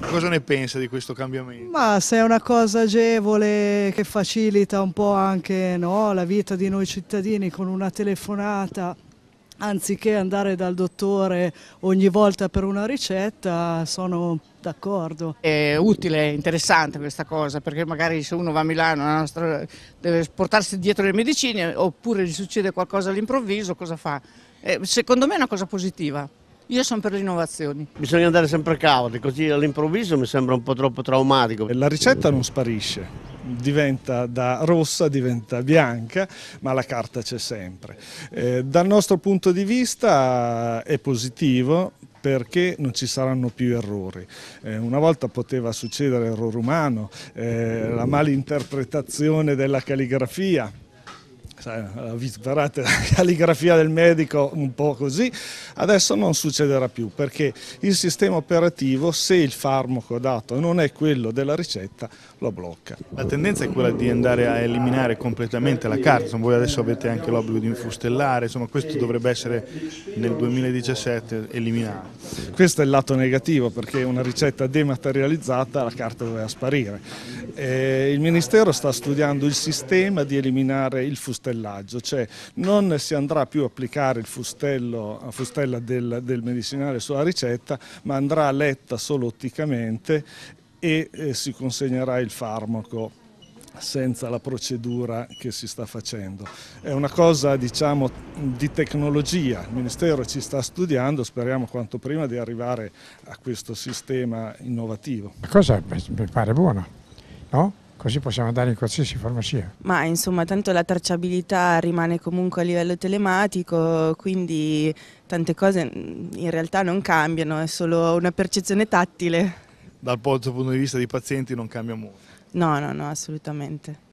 Cosa ne pensa di questo cambiamento? Ma se è una cosa agevole che facilita un po' anche no, la vita di noi cittadini con una telefonata anziché andare dal dottore ogni volta per una ricetta, sono d'accordo. È utile, interessante questa cosa, perché magari se uno va a Milano nostra, deve portarsi dietro le medicine oppure gli succede qualcosa all'improvviso, cosa fa? Eh, secondo me è una cosa positiva. Io sono per le innovazioni. Bisogna andare sempre cauti, così all'improvviso mi sembra un po' troppo traumatico. La ricetta non sparisce, diventa da rossa, diventa bianca, ma la carta c'è sempre. Eh, dal nostro punto di vista è positivo perché non ci saranno più errori. Eh, una volta poteva succedere l'errore umano, eh, la malinterpretazione della calligrafia, la la calligrafia del medico un po' così, adesso non succederà più perché il sistema operativo se il farmaco dato non è quello della ricetta lo blocca. La tendenza è quella di andare a eliminare completamente la carta, voi adesso avete anche l'obbligo di infustellare, insomma questo dovrebbe essere nel 2017 eliminato. Questo è il lato negativo perché una ricetta dematerializzata la carta doveva sparire. Eh, il Ministero sta studiando il sistema di eliminare il fustellare pellaggio, cioè non si andrà più a applicare il fustello, a fustella del, del medicinale sulla ricetta, ma andrà letta solo otticamente e eh, si consegnerà il farmaco senza la procedura che si sta facendo. È una cosa diciamo, di tecnologia, il Ministero ci sta studiando, speriamo quanto prima di arrivare a questo sistema innovativo. La cosa mi pare buona, no? così possiamo andare in qualsiasi farmacia. Ma insomma tanto la tracciabilità rimane comunque a livello telematico, quindi tante cose mm, in realtà non cambiano, è solo una percezione tattile. Dal punto di vista dei pazienti non cambia molto. No, no, no, assolutamente.